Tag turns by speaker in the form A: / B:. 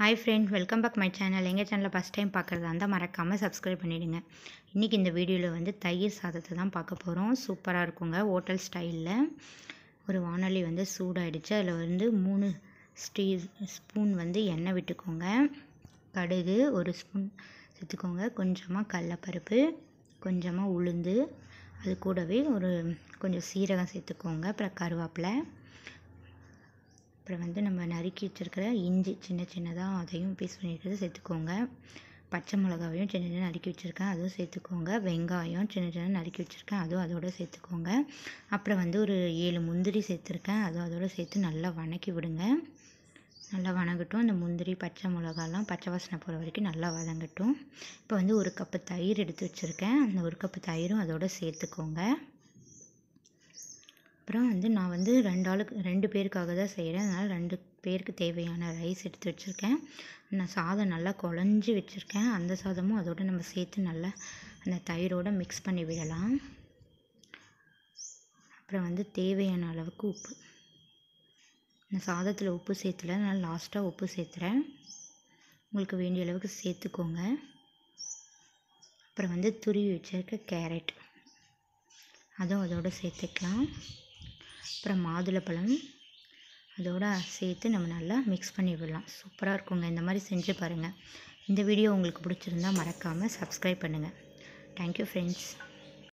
A: hi friend welcome back my channel எங்கள் சேனலில் first time பார்க்குறதா இருந்தால் மறக்காமல் சப்ஸ்கிரைப் பண்ணிவிடுங்க இன்றைக்கி இந்த வீடியோவில் வந்து தயிர் சாதத்தை தான் பார்க்க போகிறோம் சூப்பராக இருக்குங்க ஹோட்டல் ஸ்டைலில் ஒரு வானொலி வந்து சூடாகிடுச்சு அதில் வந்து மூணு ஸ்டீ ஸ்பூன் வந்து எண்ணெய் விட்டுக்கோங்க கடுகு ஒரு ஸ்பூன் சேர்த்துக்கோங்க கொஞ்சமாக கடலப்பருப்பு கொஞ்சமாக உளுந்து அது கூடவே ஒரு கொஞ்சம் சீரகம் சேர்த்துக்கோங்க அப்புறம் கருவேப்பிலை அப்புறம் வந்து நம்ம நறுக்கி வச்சுருக்கிற இஞ்சி சின்ன சின்னதாக அதையும் பீஸ் பண்ணியிருக்கிறது சேர்த்துக்கோங்க பச்சை மிளகாவையும் சின்ன சின்ன நறுக்கி வச்சுருக்கேன் அதுவும் சேர்த்துக்கோங்க வெங்காயம் சின்ன சின்ன நறுக்கி வச்சுருக்கேன் அதுவும் அதோடு சேர்த்துக்கோங்க அப்புறம் வந்து ஒரு ஏழு முந்திரி சேர்த்துருக்கேன் அதுவும் அதோடு சேர்த்து நல்லா வணக்கி விடுங்க நல்லா வணங்கட்டும் அந்த முந்திரி பச்சை மிளகாலாம் பச்சை வாசனை போகிற வரைக்கும் நல்லா வதங்கட்டும் இப்போ வந்து ஒரு கப்பு தயிர் எடுத்து வச்சுருக்கேன் அந்த ஒரு கப்பு தயிரும் அதோடு சேர்த்துக்கோங்க அப்புறம் வந்து நான் வந்து ரெண்டு ஆளுக்கு ரெண்டு பேருக்காக தான் செய்கிறேன் அதனால் ரெண்டு பேருக்கு தேவையான ரைஸ் எடுத்து வச்சுருக்கேன் நான் சாதம் நல்லா குழஞ்சி வச்சுருக்கேன் அந்த சாதமும் அதோடு நம்ம சேர்த்து நல்லா அந்த தயிரோடு மிக்ஸ் பண்ணி விடலாம் அப்புறம் வந்து தேவையான அளவுக்கு உப்பு நான் சாதத்தில் உப்பு சேர்த்துல நான் லாஸ்ட்டாக உப்பு சேர்த்துறேன் உங்களுக்கு வேண்டிய அளவுக்கு சேர்த்துக்கோங்க அப்புறம் வந்து துருவி வச்சுருக்க கேரட் அதுவும் அதோடு சேர்த்துக்கலாம் அப்புறம் மாதுளப்பழம் அதோடு சேர்த்து நம்ம நல்லா மிக்ஸ் பண்ணி விடலாம் சூப்பராக இருக்குங்க இந்த மாதிரி செஞ்சு பாருங்கள் இந்த வீடியோ உங்களுக்கு பிடிச்சிருந்தால் மறக்காமல் சப்ஸ்கிரைப் பண்ணுங்கள் தேங்க்யூ ஃப்ரெண்ட்ஸ்